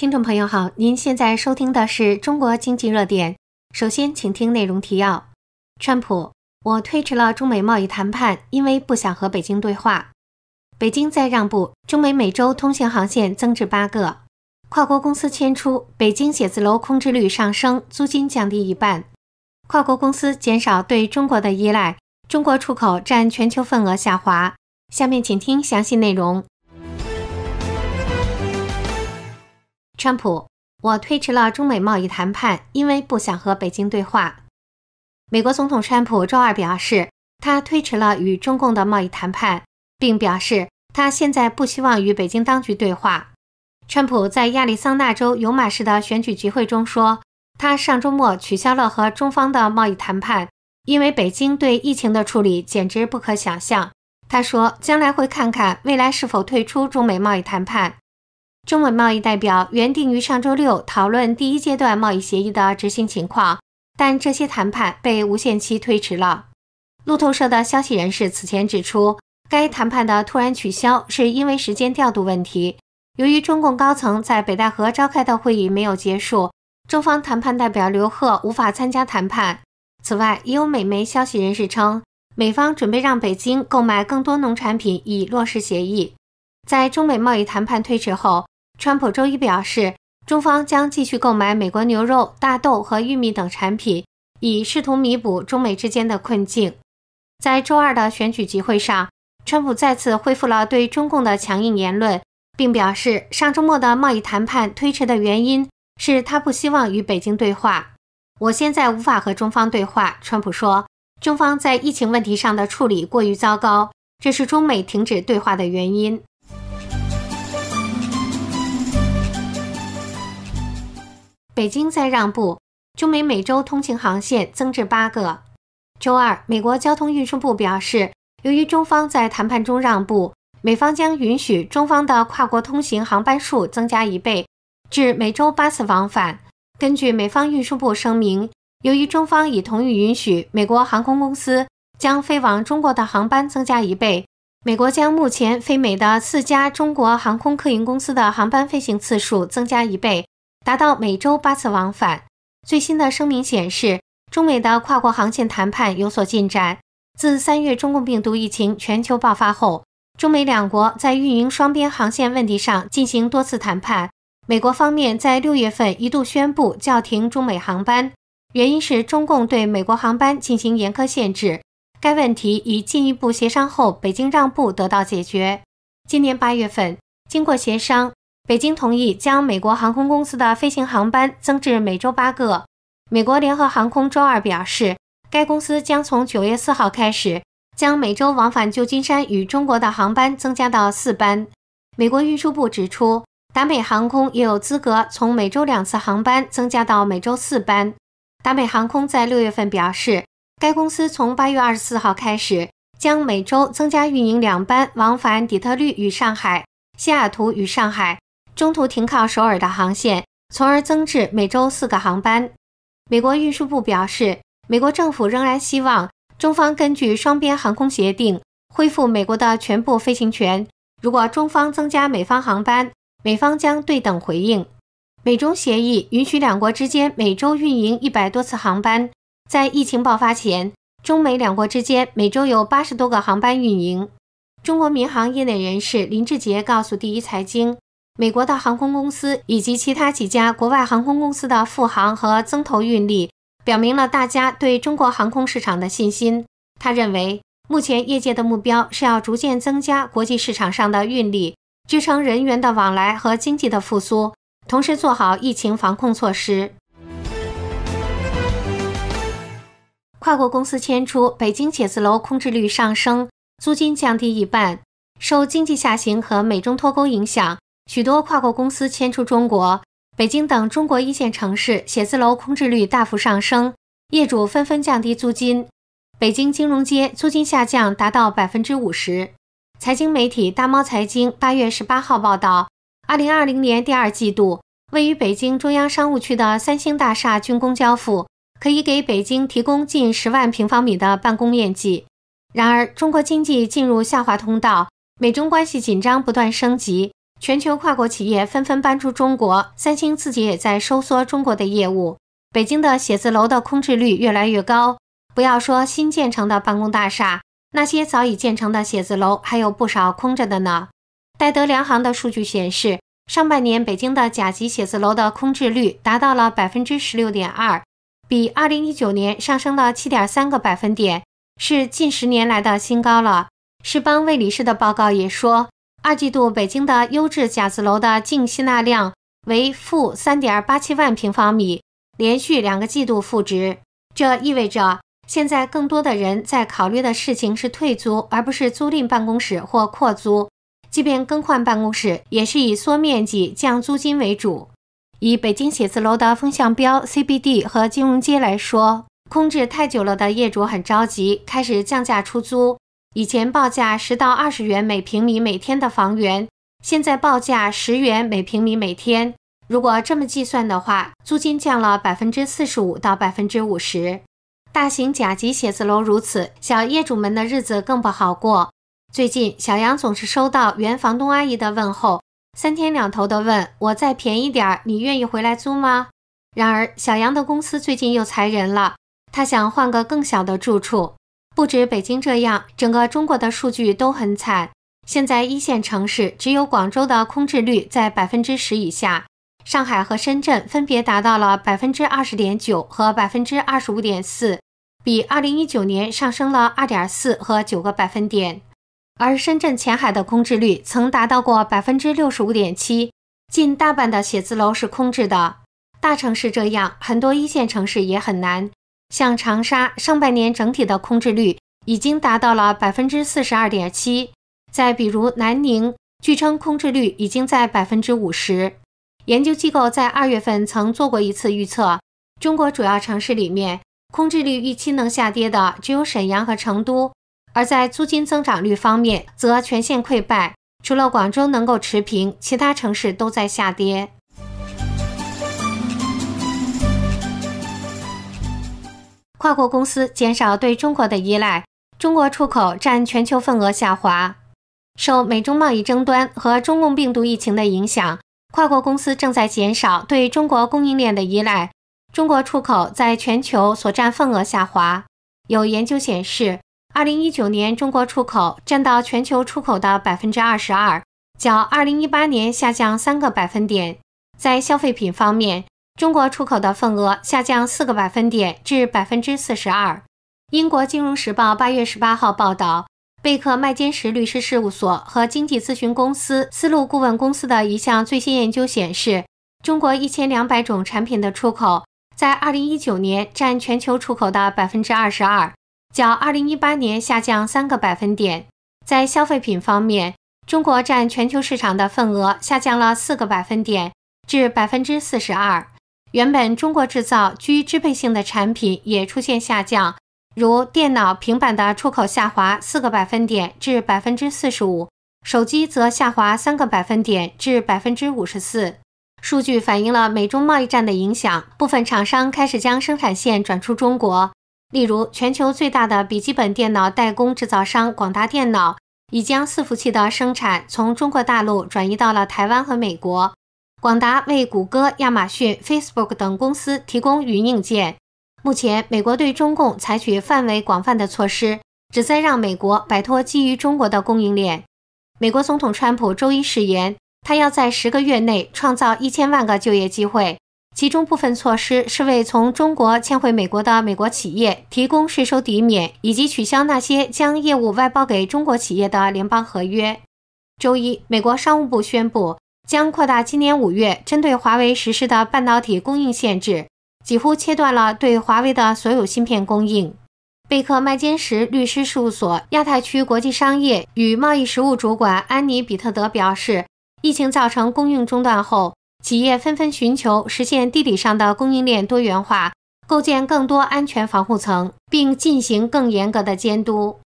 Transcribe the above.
听众朋友好，您现在收听的是中国经济热点。首先，请听内容提要：川普，我推迟了中美贸易谈判，因为不想和北京对话。北京在让步，中美每周通行航线增至八个。跨国公司迁出，北京写字楼空置率上升，租金降低一半。跨国公司减少对中国的依赖，中国出口占全球份额下滑。下面，请听详细内容。川普：我推迟了中美贸易谈判，因为不想和北京对话。美国总统川普周二表示，他推迟了与中共的贸易谈判，并表示他现在不希望与北京当局对话。川普在亚利桑那州尤马市的选举集会中说，他上周末取消了和中方的贸易谈判，因为北京对疫情的处理简直不可想象。他说，将来会看看未来是否退出中美贸易谈判。中美贸易代表原定于上周六讨论第一阶段贸易协议的执行情况，但这些谈判被无限期推迟了。路透社的消息人士此前指出，该谈判的突然取消是因为时间调度问题。由于中共高层在北戴河召开的会议没有结束，中方谈判代表刘鹤无法参加谈判。此外，也有美媒消息人士称，美方准备让北京购买更多农产品以落实协议。在中美贸易谈判推迟后，川普周一表示，中方将继续购买美国牛肉、大豆和玉米等产品，以试图弥补中美之间的困境。在周二的选举集会上，川普再次恢复了对中共的强硬言论，并表示，上周末的贸易谈判推迟的原因是他不希望与北京对话。我现在无法和中方对话，川普说，中方在疫情问题上的处理过于糟糕，这是中美停止对话的原因。北京在让步，中美每周通勤航线增至八个。周二，美国交通运输部表示，由于中方在谈判中让步，美方将允许中方的跨国通行航班数增加一倍，至每周八次往返。根据美方运输部声明，由于中方已同意允许，美国航空公司将飞往中国的航班增加一倍。美国将目前飞美的四家中国航空客运公司的航班飞行次数增加一倍。达到每周八次往返。最新的声明显示，中美的跨国航线谈判有所进展。自三月中共病毒疫情全球爆发后，中美两国在运营双边航线问题上进行多次谈判。美国方面在六月份一度宣布叫停中美航班，原因是中共对美国航班进行严苛限制。该问题已进一步协商后，北京让步得到解决。今年八月份，经过协商。北京同意将美国航空公司的飞行航班增至每周八个。美国联合航空周二表示，该公司将从九月四号开始，将每周往返旧金山与中国的航班增加到四班。美国运输部指出，达美航空也有资格从每周两次航班增加到每周四班。达美航空在六月份表示，该公司从八月二十四号开始，将每周增加运营两班往返底特律与上海、西雅图与上海。中途停靠首尔的航线，从而增至每周四个航班。美国运输部表示，美国政府仍然希望中方根据双边航空协定恢复美国的全部飞行权。如果中方增加美方航班，美方将对等回应。美中协议允许两国之间每周运营一百多次航班。在疫情爆发前，中美两国之间每周有八十多个航班运营。中国民航业内人士林志杰告诉第一财经。美国的航空公司以及其他几家国外航空公司的复航和增投运力，表明了大家对中国航空市场的信心。他认为，目前业界的目标是要逐渐增加国际市场上的运力、支撑人员的往来和经济的复苏，同时做好疫情防控措施。跨国公司迁出北京写字楼空置率上升，租金降低一半，受经济下行和美中脱钩影响。许多跨国公司迁出中国，北京等中国一线城市写字楼空置率大幅上升，业主纷纷降低租金。北京金融街租金下降达到百分之五十。财经媒体大猫财经八月十八号报道，二零二零年第二季度，位于北京中央商务区的三星大厦竣工交付，可以给北京提供近十万平方米的办公面积。然而，中国经济进入下滑通道，美中关系紧张不断升级。全球跨国企业纷纷搬出中国，三星自己也在收缩中国的业务。北京的写字楼的空置率越来越高。不要说新建成的办公大厦，那些早已建成的写字楼还有不少空着的呢。戴德梁行的数据显示，上半年北京的甲级写字楼的空置率达到了百分之十六点二，比二零一九年上升了七点三个百分点，是近十年来的新高了。世邦魏理仕的报告也说。二季度北京的优质写字楼的净吸纳量为负三点八七万平方米，连续两个季度负值，这意味着现在更多的人在考虑的事情是退租，而不是租赁办公室或扩租。即便更换办公室，也是以缩面积、降租金为主。以北京写字楼的风向标 CBD 和金融街来说，空置太久了的业主很着急，开始降价出租。以前报价十到二十元每平米每天的房源，现在报价十元每平米每天。如果这么计算的话，租金降了百分之四十五到百分之五十。大型甲级写字楼如此，小业主们的日子更不好过。最近，小杨总是收到原房东阿姨的问候，三天两头的问我再便宜点，你愿意回来租吗？然而，小杨的公司最近又裁人了，他想换个更小的住处。不止北京这样，整个中国的数据都很惨。现在一线城市只有广州的空置率在百分之十以下，上海和深圳分别达到了百分之二十点九和百分之二十五点四，比二零一九年上升了二点四和九个百分点。而深圳前海的空置率曾达到过百分之六十五点七，近大半的写字楼是空置的。大城市这样，很多一线城市也很难。像长沙上半年整体的空置率已经达到了百分之四十二点七，再比如南宁，据称空置率已经在百分之五十。研究机构在二月份曾做过一次预测，中国主要城市里面，空置率预期能下跌的只有沈阳和成都，而在租金增长率方面则全线溃败，除了广州能够持平，其他城市都在下跌。跨国公司减少对中国的依赖，中国出口占全球份额下滑。受美中贸易争端和中共病毒疫情的影响，跨国公司正在减少对中国供应链的依赖。中国出口在全球所占份额下滑。有研究显示，二零一九年中国出口占到全球出口的百分之二十二，较二零一八年下降三个百分点。在消费品方面，中国出口的份额下降四个百分点至百分之四十二。英国《金融时报》八月十八号报道，贝克麦坚石律师事务所和经济咨询公司思路顾问公司的一项最新研究显示，中国一千两百种产品的出口在二零一九年占全球出口的百分之二十二，较二零一八年下降三个百分点。在消费品方面，中国占全球市场的份额下降了四个百分点至百分之四十二。原本中国制造居支配性的产品也出现下降，如电脑、平板的出口下滑四个百分点至百分之四十五，手机则下滑三个百分点至百分之五十四。数据反映了美中贸易战的影响，部分厂商开始将生产线转出中国。例如，全球最大的笔记本电脑代工制造商广达电脑已将伺服器的生产从中国大陆转移到了台湾和美国。广达为谷歌、亚马逊、Facebook 等公司提供云硬件。目前，美国对中共采取范围广泛的措施，旨在让美国摆脱基于中国的供应链。美国总统川普周一誓言，他要在十个月内创造一千万个就业机会。其中部分措施是为从中国迁回美国的美国企业提供税收抵免，以及取消那些将业务外包给中国企业的联邦合约。周一，美国商务部宣布。将扩大今年五月针对华为实施的半导体供应限制，几乎切断了对华为的所有芯片供应。贝克麦金石律师事务所亚太区国际商业与贸易事务主管安妮比特德表示：“疫情造成供应中断后，企业纷纷寻求实现地理上的供应链多元化，构建更多安全防护层，并进行更严格的监督。”